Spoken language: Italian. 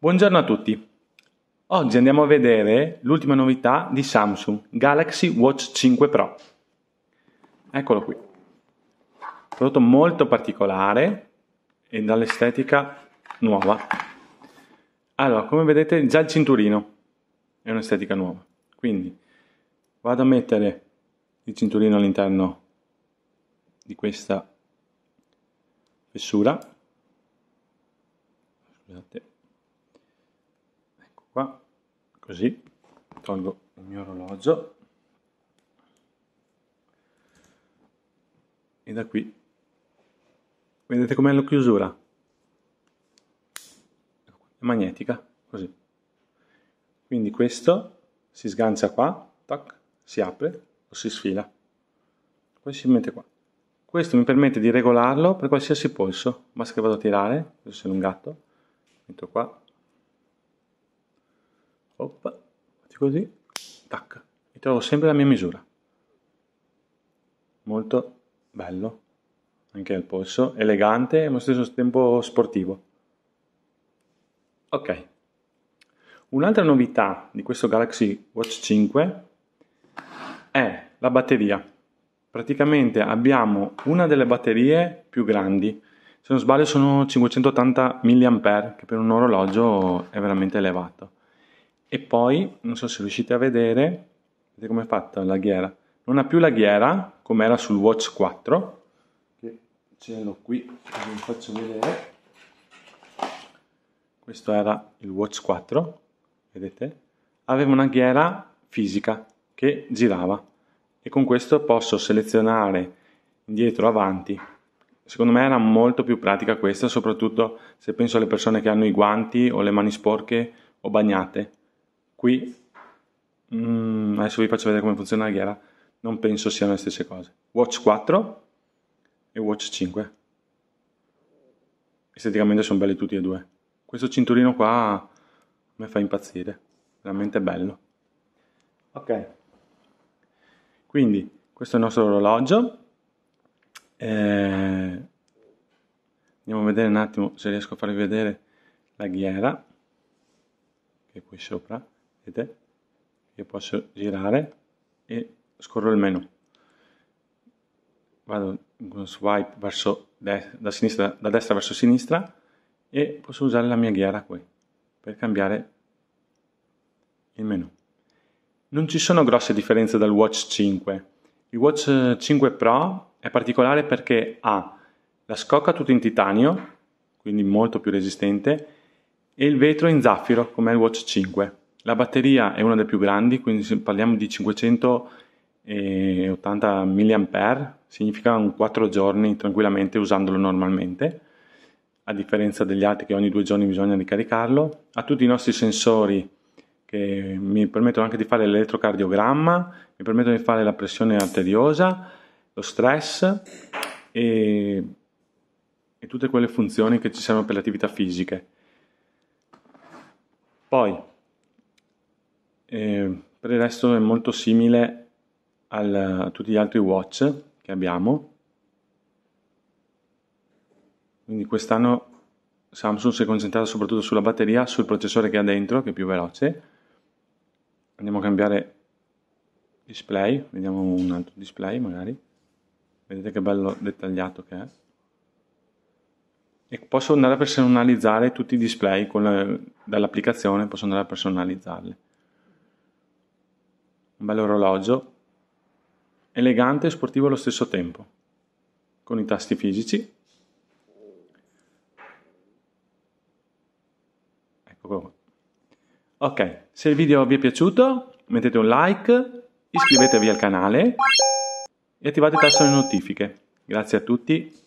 Buongiorno a tutti. Oggi andiamo a vedere l'ultima novità di Samsung, Galaxy Watch 5 Pro. Eccolo qui. Prodotto molto particolare e dall'estetica nuova. Allora, come vedete già il cinturino è un'estetica nuova. Quindi vado a mettere il cinturino all'interno di questa fessura scusate ecco qua così tolgo il mio orologio e da qui vedete com'è la chiusura è magnetica così quindi questo si sgancia qua tac, si apre o si sfila poi si mette qua questo mi permette di regolarlo per qualsiasi polso, basta che vado a tirare, io è un gatto, metto qua, Oppa. faccio così, tac, e trovo sempre la mia misura. Molto bello, anche al polso, elegante e allo stesso tempo sportivo. Ok, un'altra novità di questo Galaxy Watch 5 è la batteria praticamente abbiamo una delle batterie più grandi, se non sbaglio sono 580 mAh, che per un orologio è veramente elevato. E poi, non so se riuscite a vedere, vedete come è fatta la ghiera. Non ha più la ghiera, come era sul Watch 4, che ce l'ho qui, vi faccio vedere. Questo era il Watch 4, vedete? Aveva una ghiera fisica che girava e con questo posso selezionare indietro, avanti. Secondo me era molto più pratica questa, soprattutto se penso alle persone che hanno i guanti o le mani sporche o bagnate. Qui, mm, adesso vi faccio vedere come funziona la ghiera, non penso siano le stesse cose. Watch 4 e Watch 5. Esteticamente sono belli tutti e due. Questo cinturino qua mi fa impazzire, veramente bello. Ok. Quindi questo è il nostro orologio. Eh, andiamo a vedere un attimo se riesco a farvi vedere la ghiera che è qui sopra, vedete? che posso girare e scorro il menu. Vado con swipe verso da, sinistra, da destra verso sinistra e posso usare la mia ghiera qui per cambiare il menu. Non ci sono grosse differenze dal Watch 5. Il Watch 5 Pro è particolare perché ha la scocca tutta in titanio, quindi molto più resistente, e il vetro in zaffiro come il Watch 5. La batteria è una delle più grandi, quindi parliamo di 580 mAh, significa un 4 giorni tranquillamente usandolo normalmente, a differenza degli altri che ogni due giorni bisogna ricaricarlo. Ha tutti i nostri sensori che mi permettono anche di fare l'elettrocardiogramma, mi permettono di fare la pressione arteriosa, lo stress e, e tutte quelle funzioni che ci servono per le attività fisiche. Poi, eh, per il resto è molto simile al, a tutti gli altri watch che abbiamo. Quindi quest'anno Samsung si è concentrato soprattutto sulla batteria, sul processore che ha dentro, che è più veloce, andiamo a cambiare display, vediamo un altro display magari, vedete che bello dettagliato che è. E posso andare a personalizzare tutti i display con dall'applicazione, posso andare a personalizzarli. Un bello orologio, elegante e sportivo allo stesso tempo, con i tasti fisici. Ecco qua. Ok, se il video vi è piaciuto mettete un like, iscrivetevi al canale e attivate il tasto delle notifiche. Grazie a tutti